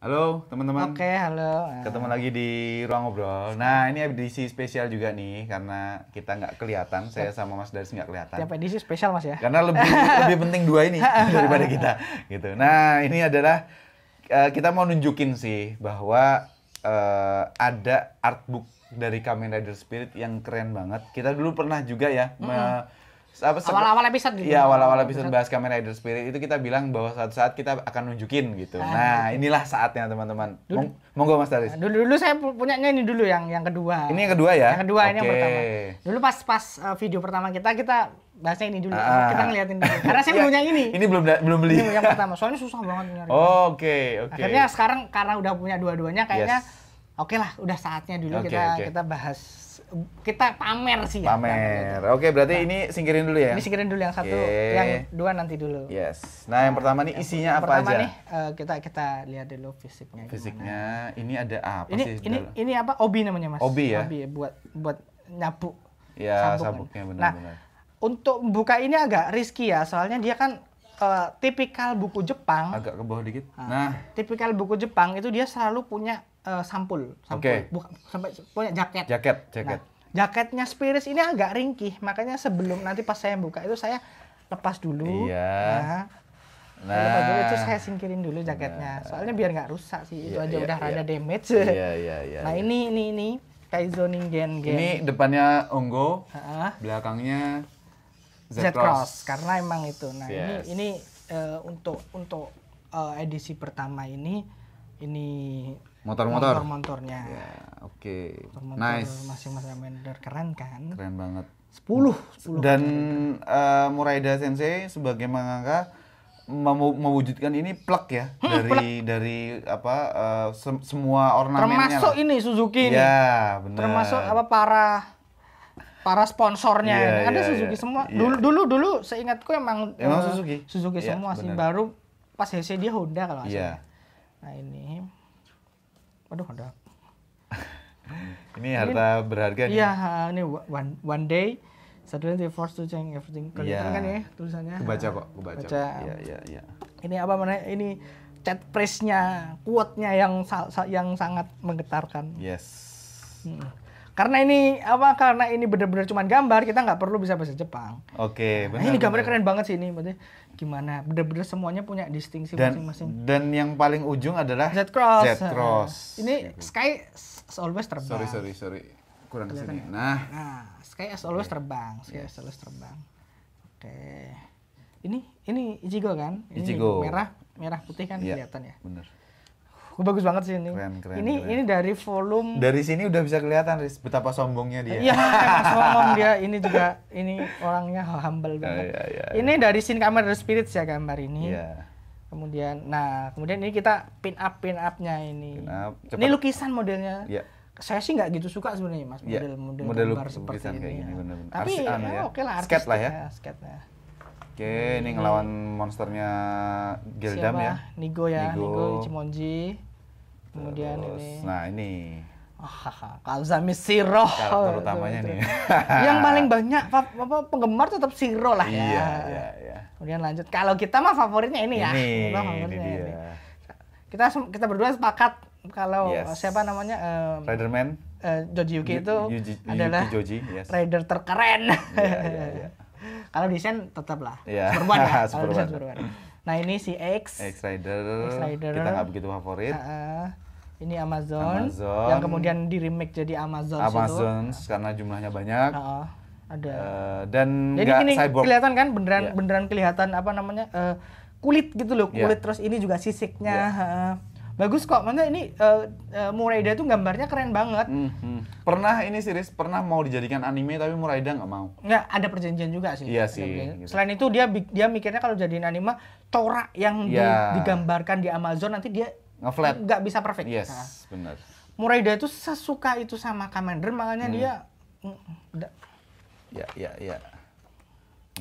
Halo teman-teman. Oke, halo. Ketemu lagi di ruang ngobrol. Nah, ini edisi spesial juga nih karena kita nggak kelihatan, saya sama Mas Daris nggak kelihatan. Tiap edisi spesial Mas ya. Karena lebih lebih penting dua ini daripada kita, gitu. Nah, ini adalah eh, kita mau nunjukin sih bahwa uh, ada artbook dari Kamen Rider Spirit yang keren banget. Kita dulu pernah juga ya mm -hmm apa awal-awal episode gitu. Iya, awal-awal episode, episode bahas Kamen Rider Spirit itu kita bilang bahwa suatu saat kita akan nunjukin gitu. Ah, nah, inilah saatnya teman-teman. monggo Mas Taris. Dulu dulu saya punyanya ini dulu yang yang kedua. Ini yang kedua ya? Yang kedua okay. ini yang pertama. Dulu pas pas eh, video pertama kita kita bahasnya ini dulu. Ah. Kita ngeliatin dulu. Karena saya iya. punya ini. Ini belum belum beli. Ini yang pertama. Soalnya susah banget nyari. Oke, oh, oke. okay. Akhirnya sekarang karena udah punya dua-duanya kayaknya yes. oke okay lah, udah saatnya dulu okay, kita okay. kita bahas kita pamer sih ya. Pamer. Gitu. Oke, berarti nah. ini singkirin dulu ya. Ini singkirin dulu yang satu, okay. yang dua nanti dulu. Yes. Nah, yang pertama nih isinya apa pertama aja? Nih, eh, kita kita lihat dulu fisiknya. Fisiknya gimana. ini ada apa ini, sih? Ini dalam? ini apa? Obi namanya, Mas. Obi ya. Obi buat buat nyapu. Ya, sabuknya nah, benar-benar. Nah, untuk buka ini agak riski ya, soalnya dia kan uh, tipikal buku Jepang. Agak ke bawah dikit. Ah, nah, tipikal buku Jepang itu dia selalu punya uh, sampul, sampul. Okay. Bukan, sampai punya jaket. Jaket, nah, jaket. Nah, jaketnya Spirit ini agak ringkih, makanya sebelum nanti pas saya buka itu saya lepas dulu. Iya. Nah, nah. lepas dulu itu nah. saya singkirin dulu jaketnya. Nah. Soalnya biar nggak rusak sih, itu iya, aja iya, udah iya. rada damage. Iya, iya, iya. iya. Nah, iya. ini ini ini Kaizo Gen Gen. Ini depannya Onggo, uh-huh. belakangnya Z-Cross. Z-Cross karena emang itu. Nah, yes. ini ini uh, eh, untuk untuk uh, edisi pertama ini ini motor-motor motor-motornya yeah, oke okay. motor -motor nice masing-masing vendor keren kan keren banget 10, 10 dan uh, Muraida Sensei sebagai mangaka mewujudkan ini plek ya hmm, dari plek. dari apa uh, eh, se semua ornamennya termasuk lah. ini Suzuki ini ya, bener. termasuk apa para para sponsornya ya, ini. ada iya, Suzuki ya, semua ya. dulu dulu dulu seingatku emang emang uh, Suzuki Suzuki ya, semua bener. sih baru pas HC dia Honda kalau ya. nah ini waduh ada ini harta ini, berharga nih. Iya, ini one, one day suddenly they forced to change everything. Kelihatan yeah. kan ya tulisannya. Kebaca kok, kebaca. Baca. Iya, iya, iya. Ini apa mana? Ini chat press-nya, quote-nya yang yang sangat menggetarkan. Yes. Hmm karena ini apa karena ini benar-benar cuma gambar kita nggak perlu bisa bahasa Jepang oke okay, nah, ini gambarnya bener. keren banget sih ini berarti gimana benar-benar semuanya punya distingsi masing-masing dan, yang paling ujung adalah Z cross Z cross uh, ini sky as always terbang sorry sorry sorry kurang kesini nah nah sky as always okay. terbang sky yes. as always terbang oke okay. ini ini Ichigo kan ini Ichigo. merah merah putih kan yeah, kelihatan ya Bener bagus banget sih ini. Keren, keren, ini keren. ini dari volume Dari sini udah bisa kelihatan Riz, betapa sombongnya dia. Iya, sombong dia ini juga ini orangnya humble iya, banget. Oh, iya, iya, iya. Ini iya. dari scene kamar The Spirit ya gambar ini. Iya. Kemudian nah, kemudian ini kita pin up pin up-nya ini. Pin up, ini lukisan modelnya. Iya. Saya sih nggak gitu suka sebenarnya Mas model-model iya, ya, model, model gambar seperti ini. Kayak gini, ya. bener -bener. Tapi ya, anu ya. oke lah artis. lah ya. ya Oke, ini hmm. ngelawan monsternya Gildam Siapa? ya. Nigo ya, Nigo, Nigo Ichimonji kemudian Terus, ini nah ini Kalzami Siro. Terutamanya nih. yang paling banyak apa, penggemar tetap Siro lah ya. Iya, iya, iya. Kemudian lanjut. Kalau kita mah favoritnya ini, ya. ini ya. Kita favoritnya ini, ini. Kita kita berdua sepakat kalau yes. siapa namanya um, Riderman uh, Joji Yuki itu Yuji, adalah Yuki Joji, yes. rider terkeren. Iya, iya, iya. kalau desain tetap lah. Yeah. Superman ya. Kalau desain Superman. Nah ini si X. X Rider. X Rider. Kita nggak begitu favorit. Uh, uh, ini Amazon, Amazon. Yang kemudian di remake jadi Amazon. Amazon itu. karena jumlahnya banyak. Uh, uh, ada. Uh, dan jadi ini cyborg. kelihatan kan beneran yeah. beneran kelihatan apa namanya uh, kulit gitu loh iya. kulit yeah. terus ini juga sisiknya. Yeah. Iya. Uh, bagus kok mana ini uh, uh, Muraida tuh gambarnya keren banget hmm, hmm. pernah ini series pernah mau dijadikan anime tapi Muraida nggak mau nggak ada perjanjian juga sih iya sih gitu. selain itu dia dia mikirnya kalau jadiin anime torak yang yeah. digambarkan di Amazon nanti dia ngeflat nggak bisa perfect yes nah. benar Muraida itu sesuka itu sama Commander makanya hmm. dia mm, ya ya ya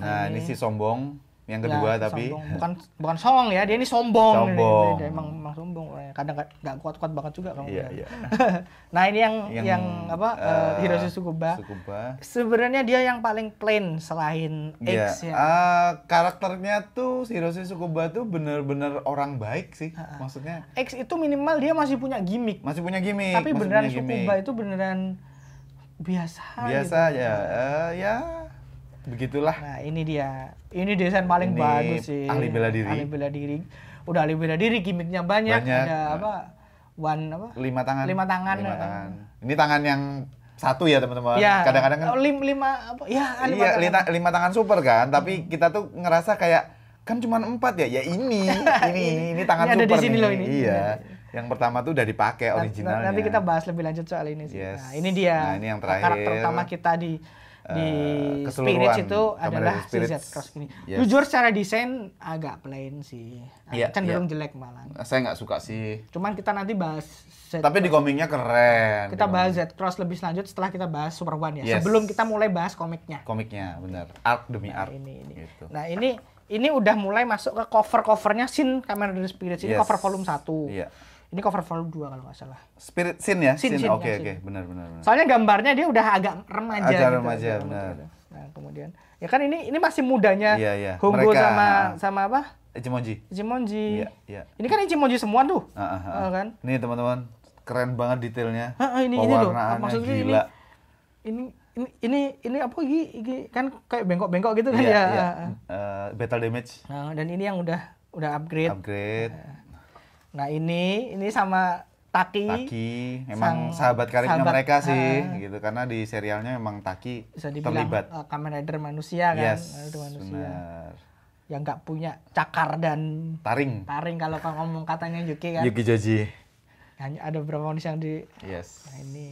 nah hmm. ini si sombong yang ya, kedua ya, tapi sombong. bukan bukan sombong ya dia ini sombong sombong Ini, dia, dia emang emang sombong oh, ya, kadang nggak kuat kuat banget juga kamu yeah, yeah. nah ini yang yang, yang apa uh, Hiroshi Sukuba, Sukuba. sebenarnya dia yang paling plain selain yeah. X ya uh, karakternya tuh Hiroshi Sukuba tuh bener-bener orang baik sih uh, maksudnya X itu minimal dia masih punya gimmick masih punya gimmick tapi masih beneran Sukuba gimmick. itu beneran biasa biasa gitu. ya uh, ya begitulah nah ini dia ini desain paling ini bagus sih ahli bela diri ahli bela diri udah ahli bela diri gimmicknya banyak, banyak. ada nah. apa one apa lima tangan lima tangan lima tangan uh, ini tangan yang satu ya teman-teman. Ya, Kadang-kadang kan lima, lima apa ya lima, iya, tangan. Lima, tangan super kan, tapi hmm. kita tuh ngerasa kayak kan cuma empat ya. Ya ini, ini, ini tangan ini ada super di sini nih. Loh ini. Iya. Yang pertama tuh udah dipakai originalnya. Nanti kita bahas lebih lanjut soal ini sih. Yes. Nah, ini dia nah, ini yang terakhir. karakter utama kita di di eh, spirit itu adalah Spirits. CZ Cross ini. Yes. Jujur secara desain agak plain sih. Yeah, cenderung yeah. jelek malah. Eh, saya nggak suka sih. Cuman kita nanti bahas Z Tapi di komiknya keren. Kita bahas Z Cross lebih lanjut setelah kita bahas Super One ya. Yes. Sebelum kita mulai bahas komiknya. Komiknya, benar. Art demi nah, art. Ini, ini. Gitu. Nah, ini ini udah mulai masuk ke cover-covernya sin Kamen Rider spirit ini yes. cover volume 1. Yeah ini cover volume 2 kalau nggak salah. Spirit Sin ya? Sin, oke oke, okay, benar benar benar. Soalnya gambarnya dia udah agak remaja agak gitu. remaja, gitu, benar. Nah, kemudian ya kan ini ini masih mudanya iya, iya. Hongo Mereka, sama ah, ah. sama apa? Ichimonji. Ichimonji. Iya, iya. Ini kan Ichimonji semua tuh. Uh, uh, uh. Uh, kan? Nih teman-teman, keren banget detailnya. Uh, uh, ini ini loh. Maksudnya gila. ini ini ini ini, ini apa ini, ini kan kayak bengkok-bengkok gitu kan iya, ya. Iya. Uh, battle damage. Nah, dan ini yang udah udah upgrade. Upgrade. Uh, Nah ini ini sama Taki. Taki, emang sang, sahabat karibnya sahabat, mereka sih, uh, gitu karena di serialnya emang Taki bisa dibilang, terlibat. Uh, Kamen Rider manusia kan, yes, Rider manusia. Benar. Yang nggak punya cakar dan taring. Taring kalau ngomong katanya Yuki kan. Yuki Joji. Hanya ada beberapa manusia yang di. Yes. Nah, ini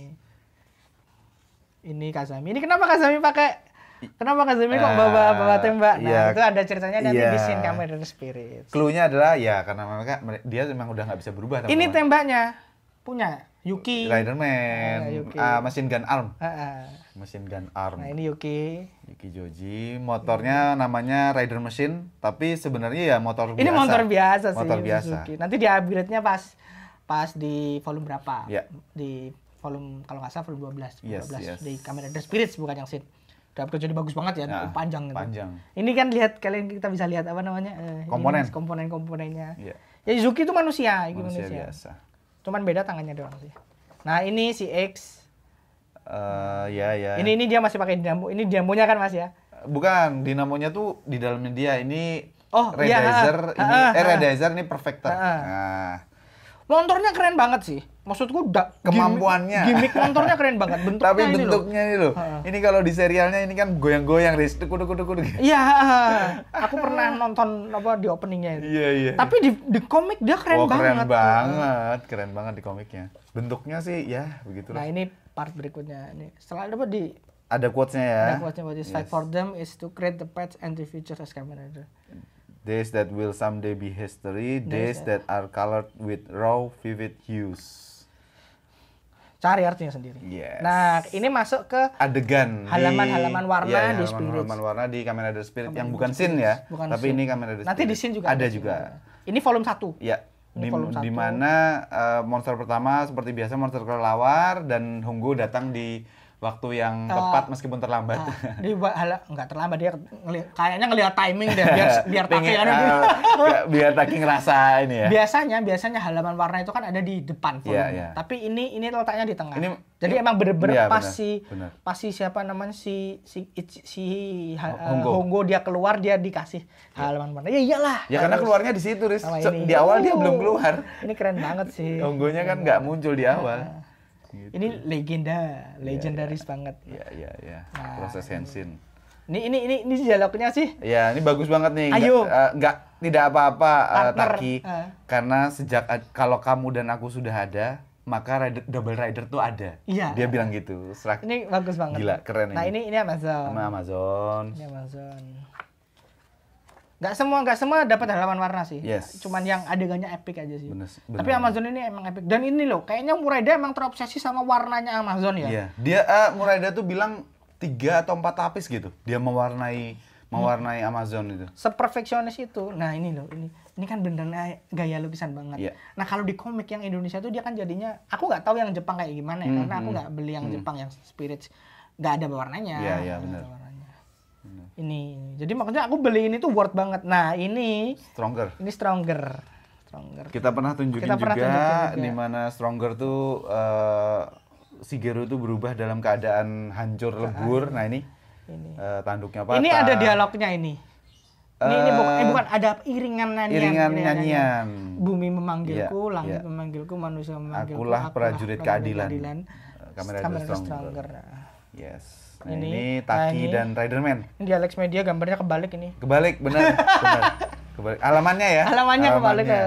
ini Kazami. Ini kenapa Kazami pakai Kenapa kasih Zemi kok eh, bawa bawa tembak? Nah, ya, itu ada ceritanya nanti ya. di scene kamu ada spirit. adalah ya karena mereka dia memang udah nggak bisa berubah. Ini -teman. Ini tembaknya punya Yuki. Riderman, uh, ah, Uh, ah, mesin gun arm. Uh, uh. Mesin gun arm. Nah ini Yuki. Yuki Joji. Motornya Yuki. namanya Rider Machine, tapi sebenarnya ya motor ini biasa. Ini motor biasa sih. Motor biasa. Yuki. Nanti di upgrade-nya pas pas di volume berapa? Yeah. Di volume kalau nggak salah volume 12, 12 yes, yes. di kamera The Spirits bukan yang sin dapat jadi bagus banget ya ya panjang gitu. panjang ini kan lihat kalian kita bisa lihat apa namanya komponen eh, ini, komponen komponennya ya. ya Yuzuki itu manusia manusia, manusia biasa cuman beda tangannya doang sih nah ini si X uh, ya ya ini ini dia masih pakai dinamo ini dinamonya kan mas ya bukan dinamonya tuh di dalamnya dia ini oh radizer iya, ini uh, uh, uh, eh ini perfecter. uh, uh. nah motornya keren banget sih maksudku udah kemampuannya gimmick, motornya keren banget bentuknya tapi bentuknya ini loh ini, kalau di serialnya ini kan goyang-goyang ris kudu kudu kudu iya aku pernah nonton apa di openingnya itu iya iya tapi di, di komik dia keren oh, banget keren banget keren banget di komiknya bentuknya sih ya begitu nah ini part berikutnya ini setelah apa di ada quotesnya ya ada quotesnya buat is yes. fight for them is to create the past and the future as Kamen Rider Days that will someday be history, days that are colored with raw, vivid hues cari artinya sendiri. Yes. Nah, ini masuk ke adegan halaman-halaman warna ya, di halaman, Spirit. Halaman warna di Kamen Rider Spirit Kamen yang bukan scene ya, bukan tapi scene. ini kamera Rider Nanti di scene juga ada, juga. juga. Ini volume satu. Ya, Di, di mana uh, monster pertama seperti biasa monster kelelawar dan Hunggu datang di waktu yang eh, tepat uh, meskipun terlambat. Uh, dia nggak terlambat dia ngeli, kayaknya ngelihat timing deh biar biar taki kan uh, biar taki ngerasa ini ya. Biasanya biasanya halaman warna itu kan ada di depan yeah, yeah. Tapi ini ini letaknya di tengah. Ini, Jadi ini, emang bener-bener yeah, pas si pas si siapa namanya si si si, si uh, Honggo. Honggo dia keluar dia dikasih yeah. halaman warna. Ya iyalah. Ya karena keluarnya di situ, Riz. Di awal oh. dia belum keluar. Ini keren banget sih. Honggonya kan iya. nggak muncul di awal. Iya. Gitu. Ini legenda, iya, legendaris ya, ya. banget. Iya iya iya. Nah, Proses Hensin. Ini ini ini ini dialognya sih. Iya, ini bagus banget nih. Ayo. Nggak, uh, nggak tidak apa-apa uh, Taki. Uh. Karena sejak uh, kalau kamu dan aku sudah ada, maka rider, double rider tuh ada. Iya. Dia bilang gitu. Serak. Ini bagus banget. Gila, keren nah, ini. Nah, ini ini Amazon. Nama Amazon. Ini Amazon nggak semua nggak semua dapat halaman warna sih yes. cuman yang adegannya epic aja sih bener, bener. tapi Amazon ini emang epic dan ini loh kayaknya Muraida emang terobsesi sama warnanya Amazon ya yeah. dia uh, eh, Muraida tuh bilang tiga atau empat lapis gitu dia mewarnai mewarnai hmm. Amazon itu seperfeksionis itu nah ini loh ini ini kan beneran gaya lukisan banget yeah. nah kalau di komik yang Indonesia tuh dia kan jadinya aku nggak tahu yang Jepang kayak gimana ya hmm, karena aku hmm, hmm. nggak beli yang hmm. Jepang yang spirits nggak ada warnanya yeah, yeah, bener. Ini, jadi makanya aku beli ini tuh worth banget. Nah ini stronger. Ini stronger. Stronger. Kita pernah tunjukin Kita pernah juga, tunjukin juga. di mana stronger tuh uh, eh, Sigeru tuh berubah dalam keadaan hancur lebur. Nah ini, ini. Uh, tanduknya apa? Ini ada dialognya ini. Ini, uh, ini bukan, eh, bukan ada iringan nyanyian. Iringan nyanyian. Bumi memanggilku, yeah, langit yeah. memanggilku, manusia memanggilku. Akulah, akulah prajurit, prajurit keadilan. keadilan. Kamera, Kamera stronger. stronger. Yes. Nah, ini, ini nah, Taki nah, ini, dan Riderman. di Alex Media gambarnya kebalik ini. Kebalik, benar. benar. Kebalik. Alamannya ya. Alamannya, kebalik ya.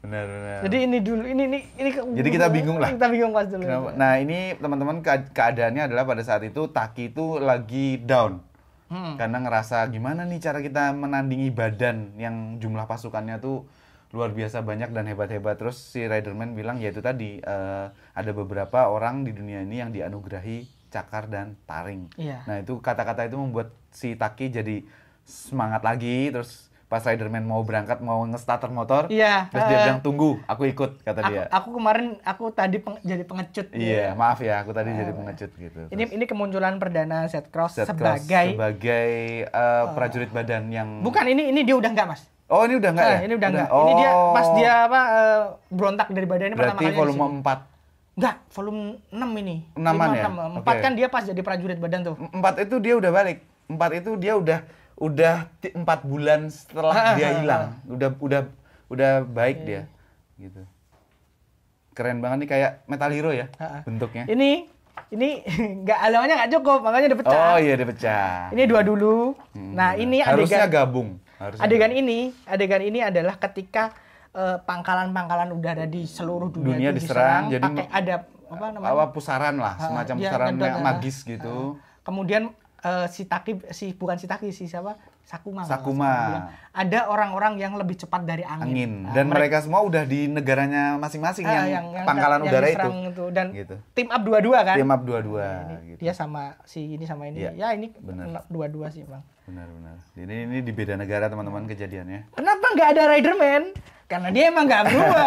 Benar, benar. Jadi ini dulu ini ini ini Jadi kita bingung lah. Kita bingung pas dulu. Kenapa? Nah, ini teman-teman keadaannya adalah pada saat itu Taki itu lagi down. Hmm. Karena ngerasa gimana nih cara kita menandingi badan yang jumlah pasukannya tuh luar biasa banyak dan hebat-hebat. Terus si Riderman bilang ya itu tadi uh, ada beberapa orang di dunia ini yang dianugerahi cakar dan taring. Yeah. Nah itu kata-kata itu membuat si Taki jadi semangat lagi terus pas Spiderman mau berangkat mau ngestarter motor iya terus dia eh, bilang tunggu aku ikut kata aku, dia aku kemarin aku tadi peng, jadi pengecut iya yeah, maaf ya aku tadi uh, jadi eh, pengecut gitu terus, ini ini kemunculan perdana Set Cross set sebagai Cross sebagai uh, prajurit badan yang bukan ini ini dia udah enggak mas Oh ini udah enggak nah, ya? Ini udah enggak. Oh. Ini dia pas oh. dia apa uh, berontak dari badannya Berarti pertama kali. Berarti volume 4 Enggak, volume 6 ini. 6 ya? 4 okay. kan dia pas jadi prajurit badan tuh. 4 itu dia udah balik. 4 itu dia udah udah 4 bulan setelah ah, ah, dia ah, hilang. Udah udah udah baik yeah. dia. Iya. Gitu. Keren banget nih kayak Metal Hero ya bentuknya. Ini ini nggak alamannya nggak cukup makanya udah pecah. Oh iya udah pecah. Ini dua dulu. Hmm, nah ya. ini adegan harusnya gabung. Harusnya adegan gabung. ini adegan ini adalah ketika Eh, pangkalan-pangkalan udara di seluruh dunia, dunia diserang, diserang jadi pakai ada apa eh, namanya apa pusaran lah semacam ya, pusaran ya, magis uh, gitu uh, kemudian uh, si takib, si bukan si takib, si siapa Sakuma Sakuma ada orang-orang yang lebih cepat dari angin, angin. dan dan mereka, mereka semua udah di negaranya masing-masing uh, yang, yang pangkalan yang, udara itu. itu dan gitu. tim up dua-dua kan tim up dua-dua nah, gitu. dia sama si ini sama ini ya, ya ini dua-dua sih bang Benar-benar. Ini ini di beda negara teman-teman kejadiannya. Kenapa nggak ada Riderman? Karena dia emang nggak berubah.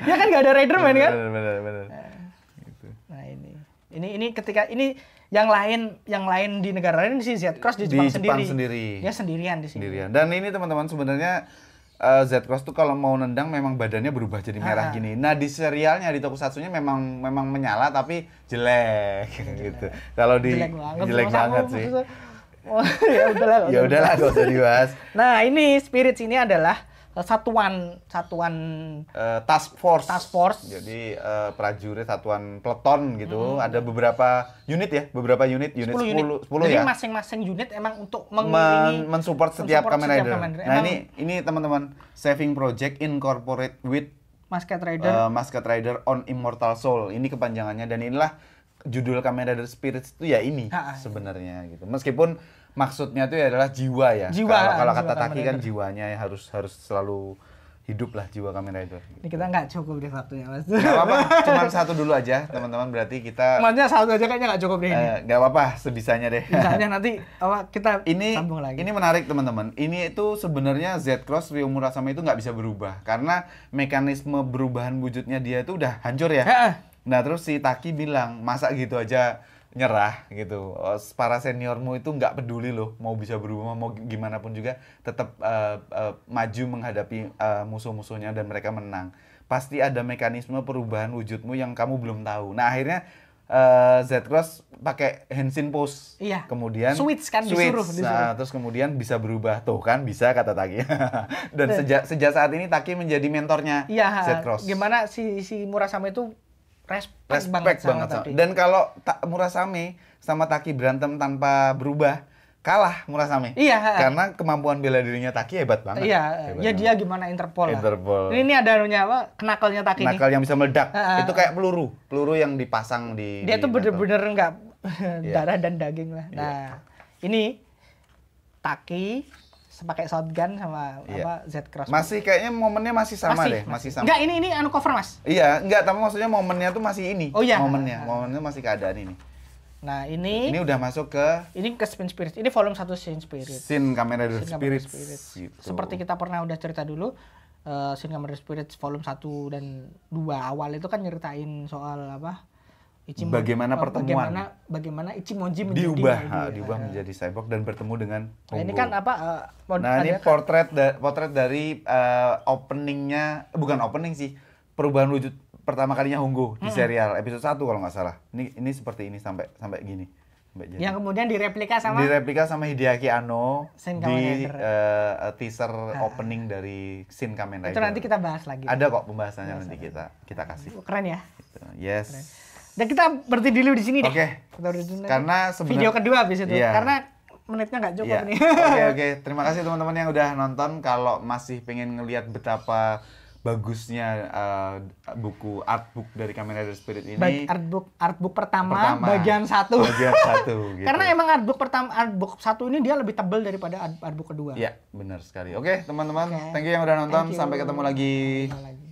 dia ya kan nggak ada Riderman benar, kan? Benar, benar. Eh. Gitu. Nah, ini ini ini ketika ini yang lain yang lain di negara lain sih Z Cross di Jepang, di Jepang sendiri. sendiri. Dia sendirian di sini. Sendirian. Dan ini teman-teman sebenarnya uh, Z Cross tuh kalau mau nendang memang badannya berubah jadi ah. merah gini. Nah di serialnya di toko satunya memang memang menyala tapi jelek, gitu. jelek. gitu. Kalau di jelek banget, jelek sih. Oh, ya udahlah. ya udahlah gak usah dibahas. nah, ini spirit sini adalah eh, satuan satuan uh, task force. Task force. Jadi uh, prajurit satuan peleton gitu. Hmm. Ada beberapa unit ya, beberapa unit, unit 10, 10 unit. 10, Jadi ya. Jadi masing-masing unit emang untuk mengiringi Men mensupport setiap Kamen Rider. Nah, emang, ini ini teman-teman Saving Project Incorporate with Masked Rider. Uh, Masked Rider on Immortal Soul. Ini kepanjangannya dan inilah judul Kamen Rider Spirits itu ya ini ya. sebenarnya gitu. Meskipun maksudnya itu ya adalah jiwa ya. Jiwa. Kalau, kalau kata Taki kan jiwanya ya harus harus selalu hidup lah jiwa Kamen Rider. Ini kita nggak cukup deh waktunya mas. Gak apa-apa, cuma satu dulu aja teman-teman berarti kita. Maksudnya satu aja kayaknya nggak cukup deh. Ini. Uh, apa-apa, sebisanya deh. bisanya nanti apa kita ini, sambung lagi. Ini menarik teman-teman. Ini itu sebenarnya Z Cross Rio Murasama itu nggak bisa berubah karena mekanisme perubahan wujudnya dia itu udah hancur ya. Nah terus si Taki bilang, masa gitu aja nyerah gitu. Oh, para seniormu itu nggak peduli loh, mau bisa berubah, mau gimana pun juga tetap uh, eh, uh, eh, maju menghadapi uh, musuh-musuhnya dan mereka menang. Pasti ada mekanisme perubahan wujudmu yang kamu belum tahu. Nah akhirnya uh, Z Cross pakai Henshin pose. Iya. Kemudian switch kan switch. disuruh, nah, disuruh. Nah, terus kemudian bisa berubah tuh kan bisa kata Taki. Dan sejak sejak saat ini Taki menjadi mentornya iya, Z Cross. Gimana si si sama itu respect, respect banget, banget sama. Dan kalau tak Murasame sama Taki berantem tanpa berubah, kalah Murasame. Iya. Karena kemampuan bela dirinya Taki hebat banget. Iya. Hebat ya banget. dia gimana Interpol. Lah. Ini, ini ada apa? Kenakalnya Taki. Kenakal yang bisa meledak. Uh, itu kayak peluru, peluru yang dipasang di. Dia di tuh bener-bener nggak -bener iya. darah dan daging lah. Iya. Nah, yeah. ini Taki pakai shotgun sama iya. apa Z cross. Masih kayaknya momennya masih sama masih, deh, masih, masih sama. Enggak, ini ini anu cover, Mas. Iya, enggak, tapi maksudnya momennya tuh masih ini. Oh iya. Momennya, nah. momennya masih keadaan ini. Nah, ini ini udah masuk ke ini ke Spin Spirit. Ini volume satu Spin Spirit. Sin kamera Spirit. Spirit. Gitu. Seperti kita pernah udah cerita dulu, uh, eh, Sin kamera Spirit volume 1 dan 2 awal itu kan nyeritain soal apa? Ichimon, bagaimana oh, pertemuan bagaimana bagaimana Ichimonji menjadi diubah ya, dia, diubah menjadi cyborg dan bertemu dengan Hongo. Nah, ini kan apa uh, Nah, ini kan? potret da portret dari uh, openingnya bukan opening sih. Perubahan wujud pertama kalinya Hongo di hmm. serial episode 1 kalau nggak salah. Ini ini seperti ini sampai sampai gini. Sampai jadi. Yang kemudian direplika sama direplika sama Hideaki Anno di uh, teaser ah. opening dari Shin Kamen Rider. Itu nanti kita bahas lagi. Ada kok pembahasannya nanti kita kita kasih. Keren ya. Gitu. Yes. Keren. Dan kita berhenti dulu di sini deh. Oke. Okay. Karena video kedua habis itu. Yeah. Karena menitnya nggak cukup yeah. nih. Oke oke. Okay. Terima kasih teman-teman yang udah nonton. Kalau masih pengen ngelihat betapa bagusnya uh, buku artbook dari Kamen Rider Spirit ini. Baik, artbook artbook pertama, pertama bagian satu. Bagian satu. gitu. Karena emang artbook pertama artbook satu ini dia lebih tebel daripada artbook kedua. Iya, benar sekali. Oke, teman-teman, okay. thank you yang udah nonton. Sampai ketemu lagi. Sampai lagi.